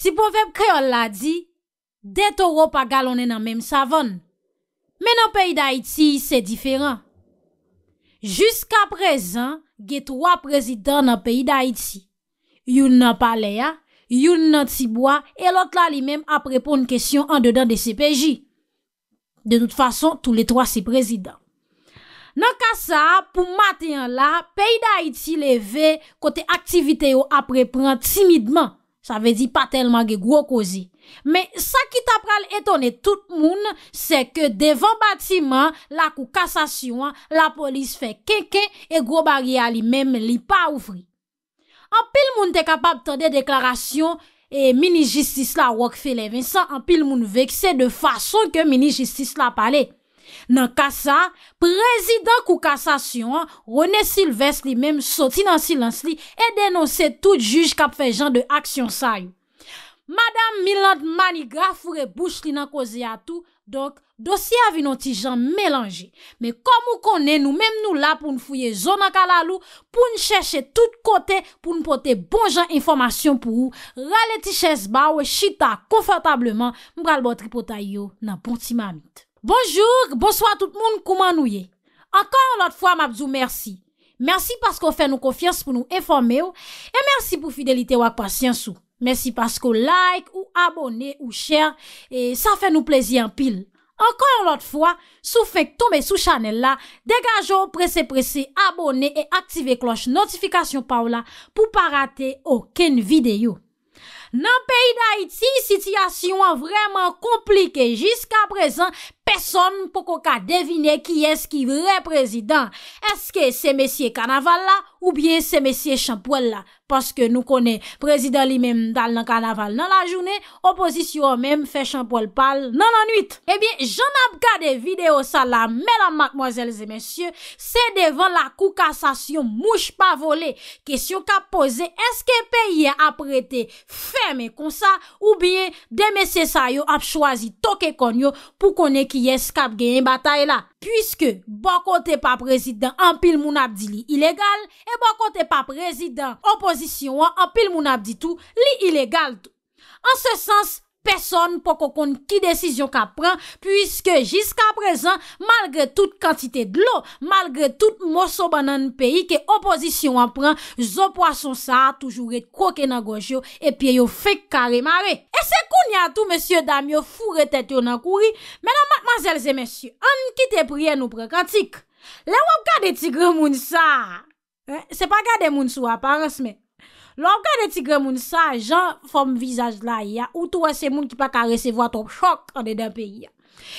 Ti pou vep kreol la di, de toro pa galone nan menm savon. Men nan peyi da iti, se diferan. Juska prezan, ge troa prezidant nan peyi da iti. Youn nan paleya, youn nan tibwa, e lot la li menm ap repon n kesyon an dedan de CPJ. De tout fason, tou le troa se prezidant. Nan kasa, pou maten la, peyi da iti le ve kote aktivite yo ap repon timidman. Sa ve di pa telman ge gwo kozi. Me sa ki ta pral etone tout moun se ke devan batiman la kou kasasyon la polis fe kenken e gwo bagya li mem li pa ouvri. An pil moun te kapab tande deklarasyon e mini jistis la wak fe le ven sa an pil moun vek se de fason ke mini jistis la pale. Nan kasa, prezident kou kasa syon, Rone Sylvest li menm soti nan silans li e denonse tout juj kap fe jan de aksyon sa yo. Madame Milan Manigraf fure bouch li nan koze atou, dok dosye avi nan ti jan melange. Me kom ou konen nou menm nou la pou nfouye zon nan kalalou, pou ncheche tout kote pou npote bon jan informasyon pou ou, rale ti ches ba we chita konfantableman mbral botri potay yo nan pon ti mamit. Bonjour, bonsoit tout moun kouman nou ye. Ankon yon lot fwa, mabzou, mersi. Mersi paskou fè nou konfians pou nou informe ou, e mersi pou fidelite wak pasyansou. Mersi paskou like ou abone ou share, e sa fè nou plezi an pil. Ankon yon lot fwa, sou fèk toume sou chanel la, degajou, prese prese, abone e aktive kloche notifikasyon pa ou la, pou pa rate ou ken videyo. Nan peyi d'Haiti, sityasyon an vreman komplike. Jiska prezan, peson pou koka devine ki eski vre prezident. Eske se mesye kanaval la? Ou bie se mesye Champoelle la, paske nou konen prezident li men dal nan karnaval nan la jounen, opozisyon men fè Champoelle pal nan anuit. E bie jan ap gade videyo sa la, mèlan makmwazèl zè mèsyè, se devan la kou kassasyon mouch pa vole, kèsyon ka pose eske pe yè ap rete feme kon sa, ou bie de mesye sa yo ap chwazi toke kon yo pou konen ki yè skap gen yè batay la. pwiske bon kote pa prezident an pil moun ap di li ilegal, e bon kote pa prezident opozisyon an pil moun ap di tou li ilegal tou. An se sens, Peson pou kou kon ki desisyon ka pran, pwiske jiska prezan, malgre tout kantite d'lo, malgre tout moso banan peyi ke oposisyon an pran, zon poason sa toujou re kouke nan gojyo, epi yo fek kare mare. E se kou nyatou, monsye Damio, fou re tete yo nan kouri, menan matmazelze monsye, an ki te prien nou prekantik. Le wap gade tigre moun sa. Se pa gade moun sou aparens me. Loga de Tigre Mounsa, jan fom vizaj la ya, ou tou an se moun ki pa ka resevo a top chok an dedan pe ya.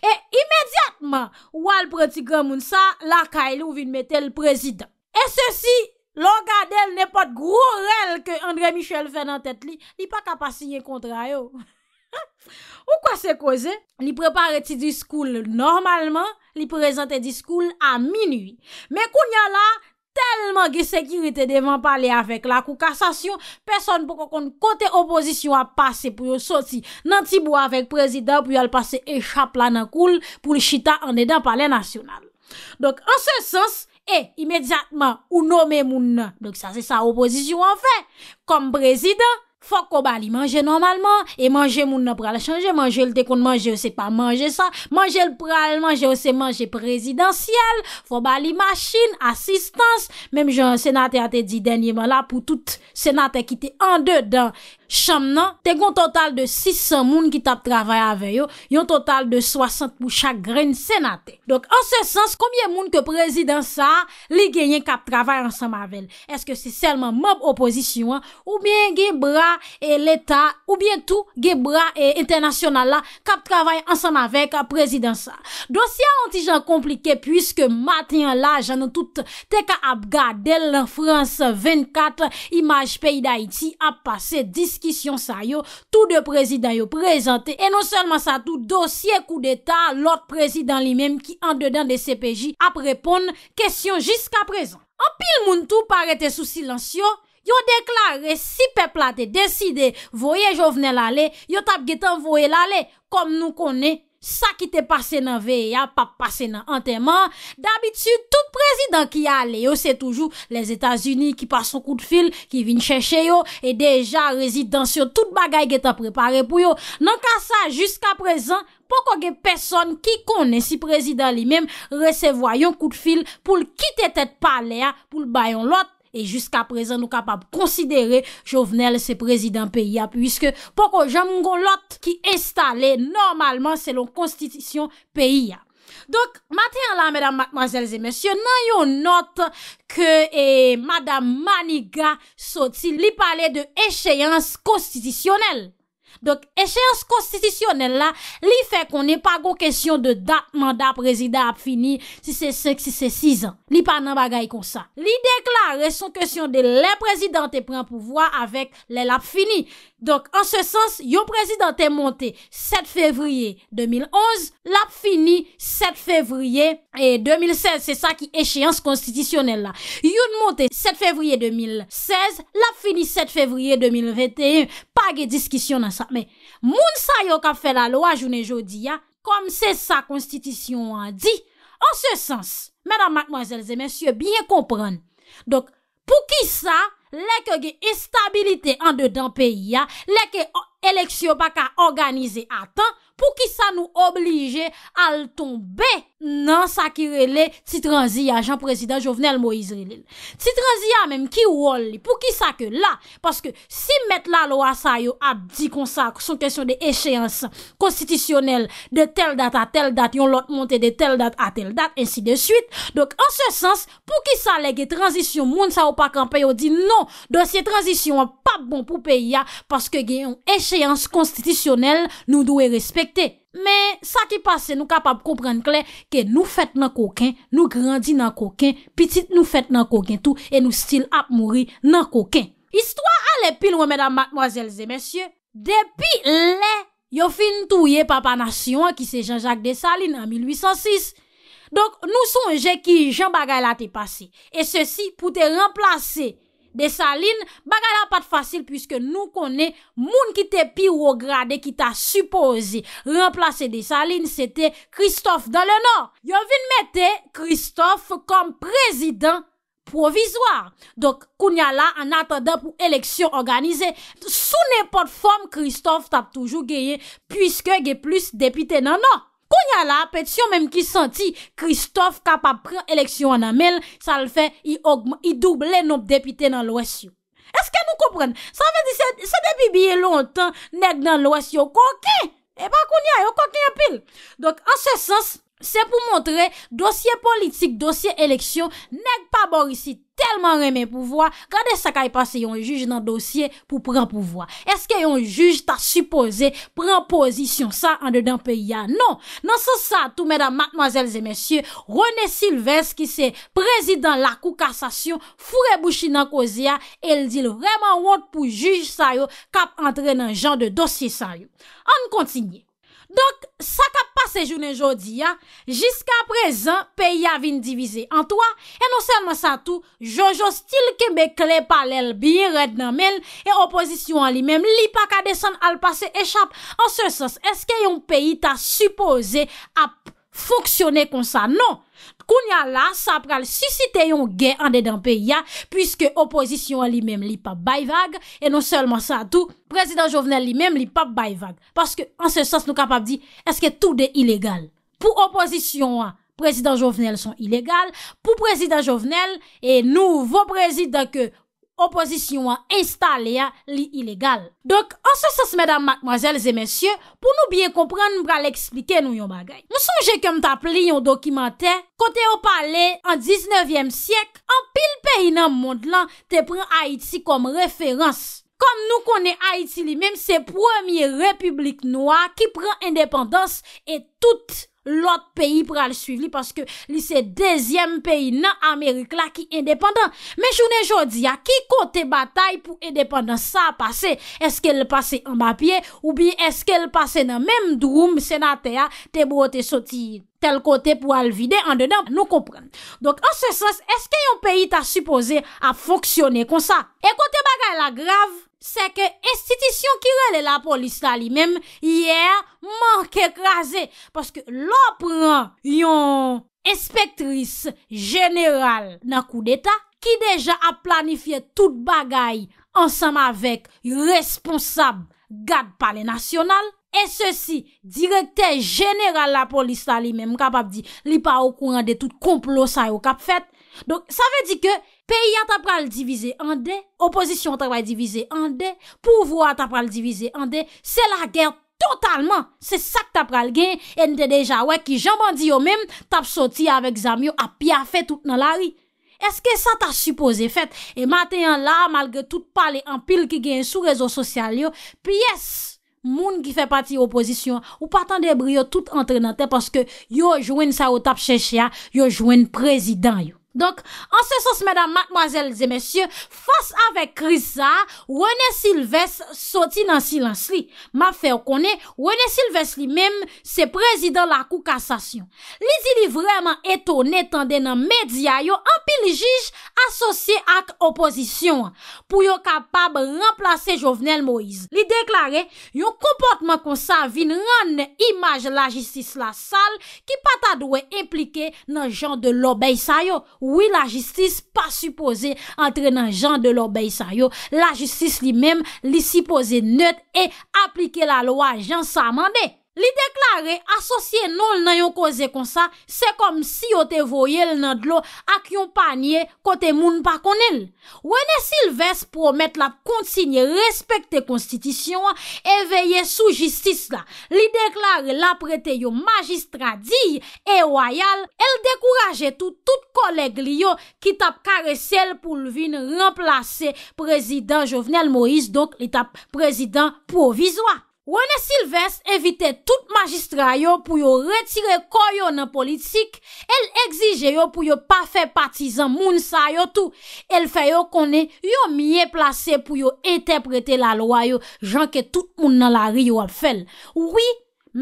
E imediatman, ou al pre Tigre Mounsa, la kay lou vin mette l prezident. E se si, loga del ne pot grou rel ke Andre Michel fè nan tèt li, li pa ka pa signen kontra yo. Ou kwa se koze, li prepare ti di skoul normalman, li prezante di skoul a minuy. Me koun ya la, telman ki sekirite devan pale avek la kou kassasyon, peson pou kon kote opozisyon a pase pou yo soti nan tibou avek prezident pou yo al pase e chaplan akoul pou li chita an dedan pale nasyonal. Dok an se sens, e, imedjatman, ou nome moun nan, dok sa se sa opozisyon an fe, kom prezident, Fwa ko ba li manje normalman, e manje moun nan pral chanje, manje l dekoun manje, ou se pa manje sa, manje l pral manje, ou se manje prezidentiyel, fwa ba li machin, asistans, mem jan senate a te di denye man la pou tout senate ki te an de dan. chanm nan, te kon total de 600 moun ki tap travay aveyo, yon total de 60 pou chak gren senate. Donk, an se sens, komye moun ke prezidansa li genyen kap travay ansan mavel? Eske se selman mob opozisyon, ou bien gen bra e leta, ou bien tou gen bra e internasyonala kap travay ansan avek prezidansa? Donk, si an anti jan komplike, pwiske matin la, jan an tout te ka ap ga del nan Frans 24, imaj peyi da iti, ap pase 10 kisyon sa yo, tou de prezidant yo prezante, e non selman sa tou dosye kou de ta, lot prezidant li menm ki an dedan de CPJ ap repon kesyon jiska prezant. An pil moun tou parete sou silansyon, yo deklare si pe plat e deside voye jo vnen lale, yo tap getan voye lale, kom nou konen. Sa ki te pase nan veye ya, pa pase nan anteman, d'abitud tout prezident ki a le yo se toujou les Etats-Unis ki paso kout fil, ki vin chèche yo, e deja rezidansyon tout bagay ge ta prepare pou yo. Nan ka sa, jusqu'a prezant, poko ge peson ki kone si prezident li menm resevoyon kout fil pou l'kite tet pale ya pou l'bayon lot. E jusqu'a prezen nou kapab konsidere Jovenel se prezident P.I.A. Puiske poko Jamungon lot ki estale normalman selon konstitisyon P.I.A. Dok, maten la, mèdam, mademoiselles et messieurs, nan yon not ke e eh, madame Maniga soti li pale de echeyans konstitisyonel. Donk, echeyans konstitisyonel la Li fe konen pa go kesyon De dat mandat prezident ap fini Si se 6 an Li pa nan bagay kon sa Li dekla re son kesyon de le prezident E pren pouvoi avek le lap fini Donk, an se sens, yo prezident E monte 7 fevriye 2011 Lap fini 7 fevriye 2016 Se sa ki echeyans konstitisyonel la Yon monte 7 fevriye 2016 Lap fini 7 fevriye 2021 Pa ge diskisyon an Moun sa yo ka fe la lo a jounen jodi ya Kom se sa konstitisyon an di An se sens Mèdame, mèdame, mèdame, mèdame, mèdame Bien kompran Pou ki sa Lè ke ge estabilite an de dan peyi ya Lè ke an eleksyon pa ka organize a tan pou ki sa nou oblige al ton be nan sakirele ti transiya, jan prezident Jovenel Moise Relil. Ti transiya menm ki wol li pou ki sa ke la paske si met la lo a sayo ap di konsak son kesyon de esheans konstitisyonel de tel dat a tel dat, yon lot monte de tel dat a tel dat, ensi de suite dok an se sens pou ki sa le ge transisyon moun sa ou pa kampen yo di non, dosye transisyon wap pa bon pou pe ya paske ge yon eshe konstitisyonel nou dwe respekte. Men, sa ki pase nou kapap komprenn kler ke nou fet nan koken, nou grandi nan koken, pitit nou fet nan koken tou, e nou stil ap mouri nan koken. Istwa ale pil wè, depi le, yo fin touye Papa Nation ki se Jean-Jacques de Saline an 1806. Donk, nou sonje ki Jean Bagay la te pase, e se si pou te remplase Desaline bagala pat fasil pwiske nou konen moun ki te pirograde ki ta suposi. Remplase Desaline, sete Kristof dan le nan. Yo vin mette Kristof kom prezident provizwar. Dok koun yala an atade pou eleksyon organize. Sou ne pot fom Kristof tap toujou geye pwiske ge plus depite nan nan. Kounya la apetisyon menm ki senti Kristof kapap pren eleksyon an amel Sa l fe yi augman Yi double nou depite nan lwasyon Eske nou koupren? Sa ven di se depi biye lwantan Neg nan lwasyon kouki E pa kounya yo kouki apil Dok an se sens Se pou montre, dosye politik, dosye eleksyon, neg pa bor isi telman remen pou vwa, kade sa ka yon juge nan dosye pou pren pou vwa. Eske yon juge ta suppose pren posisyon sa an de den pe ya? Non, nan se sa tou medan matmazelze mensyo, Rone Silves ki se prezident la kou kasasyon, fure bouchi nan kozya, el di l vreman wot pou juge sa yo kap entre nan jan de dosye sa yo. An kontinye. Donk, sa ka pase jounen jodi ya, jiska prezant, peyi avin divize an toa, e non sen man sa tou, jojo stil keme kle palel bi, red nan men, e opozisyon li men, li pa kadesan al pase echap an se sos, eske yon peyi ta supose ap foksyone kon sa, non? Koun ya la, sa pral susite yon gen an dedan pe ya, pwiske oposisyon li mem li pa bayvag, e non selman sa tou, prezident Jovenel li mem li pa bayvag. Paske an se sas nou kapap di, eske tou de ilegal. Pou oposisyon, prezident Jovenel son ilegal, pou prezident Jovenel, e nou voprezident ke... oposisyon an installe a li ilegal. Dok, anse sas, madame, mademoiselles et messieurs, pou nou bien komprenn, mbra l'eksplike nou yon bagay. Mou sonje kem ta pli yon dokumentè, kote yo pale, an 19e syek, an pil perinan mond lan, te pren Haïti kom referans. Kom nou konen Haïti li menm, se premier republik noa ki pren indépendans et tout indépendans. lot peyi pou al suiv li, paske li se dezyem peyi nan Amerik la ki independant. Men jounen jodi ya, ki kote batay pou independant sa pase? Eske le pase an bapye, ou bi eske le pase nan mem droum senate ya, te bo te soti tel kote pou al vide, an denan nou kompren. Donk an se sens, eske yon peyi ta supose a foksyone kon sa? E kote bagay la grav, Se ke estitisyon ki rele la polis tali mem yè mank ekraze Paske lopran yon espektris jeneral na kou deta Ki deja ap planifiye tout bagay ansam avek responsab gade pale nasyonal E se si direktè jeneral la polis tali mem kapap di li pa okourande tout komplosay ou kap fèt Donk, sa ve di ke, peyi a tap pral divize ande, opozisyon a tap pral divize ande, pouvo a tap pral divize ande, se la gen totalman, se sak tap pral gen, en de deja wek ki jamban di yo menm, tap soti avek zamyo api a fet tout nan la ri. Eske sa ta supose fet, e matenyan la, malge tout pale anpil ki gen sou rezo sosyal yo, pi yes, moun ki fe pati opozisyon, ou patan debri yo tout entre nan te, paske yo jwen sa ou tap chesha, yo jwen prezidan yo. Donk, ansesos mèdam, matmoazèl, zè mèsyè, fòs avèk kriz sa, René Sylvestre soti nan silans li. Ma fèw konè, René Sylvestre li mèm, se prezident la koukassasyon. Li di li vreman etonè tendè nan medya yo, anpil jij asosye ak oposisyon. Pou yo kapab remplase Jovenel Moïse. Li deklare, yon komportman kon sa vin ran nan imaj la jistis la sal ki pata dwe implike nan jan de lobeysa yo. Oui, la justice pas supposé entrenant Jean de l'Orbeil Sanyo. La justice li mèm li supposé not et applique la loi Jean Samandé. Li deklare asosye nol nan yon koze kon sa, se kom si yo te voye l nan dlo ak yon panye kote moun pa kon el. Wene Silves promet la kontsigne respekte konstitisyon e veye sou jistis la. Li deklare la prete yo magistra diye e wayal, el dekouraje tou tout koleg li yo ki tap kare sel pou lvin remplase prezident Jovenel Moïse, donk li tap prezident provizwa. Wane Silvest evite tout magistra yo pou yo retire koyo nan politik, el egzije yo pou yo pa fe patizan moun sa yo tou, el fe yo kone yo miye plase pou yo enteprete la loa yo jan ke tout moun nan la ri yo ap fel. Ouwi,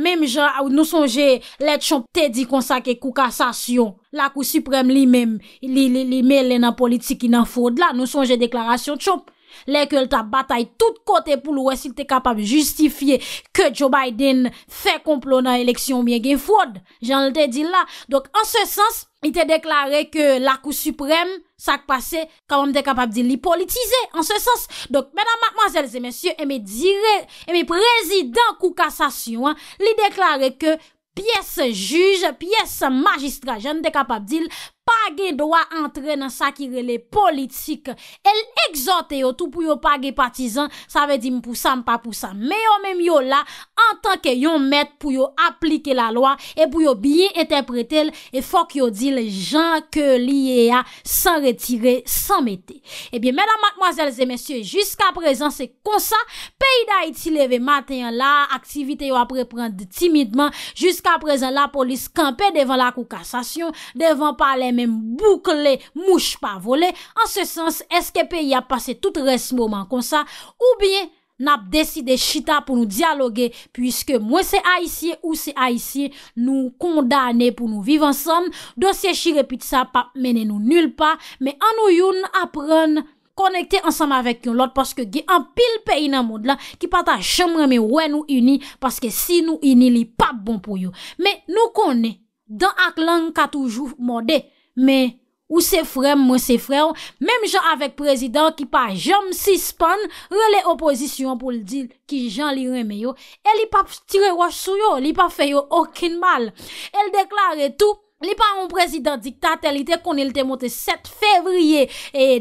mem jan ou nou sonje let chomp te di konsake kou kasasyon, la kou suprem li men, li men le nan politik ki nan foud la, nou sonje deklarasyon chomp. Lèkèl ta batay tout kote pou lou wè si te kapab justifiye ke Joe Biden fè komplon nan eleksyon ou mwen gen fwod. Jan l te dil la. Dok an se sens, i te deklare ke la kou suprèm sak pase kwa mwen te kapab dil li politize. An se sens. Dok mèdame, mwazèlze, mèsyè, e mè dire, e mè prezident kou kassasyon, li deklare ke piè se juj, piè se magistra, jan te kapab dil politize. pa gen doa antre nan sakirele politik. El exote yo tou pou yo pa gen patizan, sa ve di mpousan, mpapousan. Me yo menm yo la, an tan ke yon met pou yo aplike la loa, e pou yo biye entepretele, e fok yo di le jan ke liye ya san retire, san mete. Ebyen, menan, makmoazelze, mensyo, jiska prezan, se konsa, peyi da iti leve maten la, aktivite yo apreprende timidman, jiska prezan la, polis kampe devan la koukassasyon, devan pale mensyon, mèm boukle mouch pa vole. An se sens, eske pe y ap pase tout res mouman kon sa, ou bie nap deside chita pou nou diyaloge, pwiske mwen se a isye ou se a isye nou kondane pou nou vive ansam. Dosye chire pizza pap mene nou nul pa, mè anou yon ap ren konekte ansam avek yon lot, paske ge an pil pe inan mod lan, ki pata chanm reme wè nou ini, paske si nou ini li pap bon pou yo. Mè nou kone, dan ak lang katoujou mode, Men, ou se frem, mwen se frem, menm jan avek prezident ki pa jom si span, rele opozisyon pou li di ki jan li remeyo, e li pa tire wach sou yo, li pa feyo okin mal. El deklare tou, li pa mwen prezident dikta telite kon il temote 7 fevriye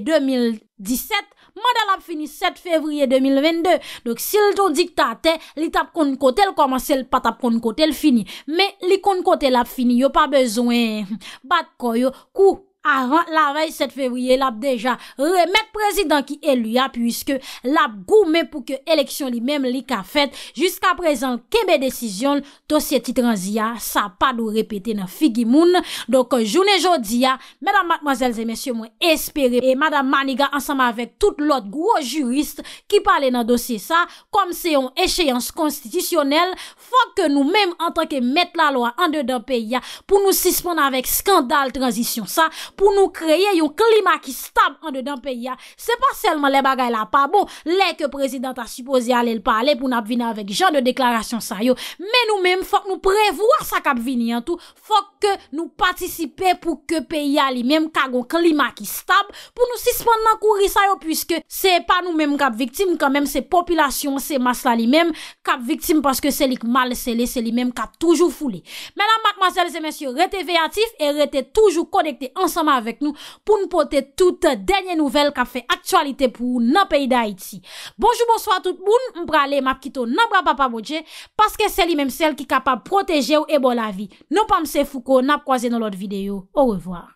2017, Madal ap fini 7 fevriye 2022. Dok sil ton dik tate, li tap kon kote, el koman sel pa tap kon kote, el fini. Me, li kon kote, el ap fini, yo pa bezwen bat koyo kou. Avant la vey, 7 februye, la ap deja remet prezidant ki elu ya puisque la ap goume pou ke eleksyon li mem li ka fet. Juska prezant, kebe desisyon, dosye titran ziya, sa pa nou repete nan figi moun. Dok, jounen jodi ya, medan mademoiselles et messieurs mwen espere e madan maniga ansama avek tout lot gro jurist ki pale nan dosye sa, kom se yon escheyans konstitisyonel, fok ke nou mem an tanke met la loa an dedan peyi ya pou nou sispon avek skandal transisyon sa, pou nou kreye yo klima ki stab an dedan pe ya. Se pa selman le bagay la pa bo, le ke prezident a suposi ale l pa ale pou nou apvina avek jan de deklarasyon sa yo. Men nou men fok nou prevoa sa kapvini an tou fok ke nou patisipe pou ke pe ya li men kago klima ki stab pou nou sispan nan kouri sa yo pwiske se pa nou men kapviktim kan men se popilasyon se mas la li men kapviktim paske se lik mal seli se li men kap toujou foulé. Menan mak masel se men syo rete veyatif e rete toujou konekte ansan avèk nou pou nou pote tout denye nouvel ka fe aktualite pou nou peyi da iti. Bonjou, bonsoa tout pou nou mprale map kito nabra papavodje, paske seli mem sel ki kapab proteje ou ebo la vi. Nou pamse fuko, nap kwaze nou lot videyo. Ou revoa.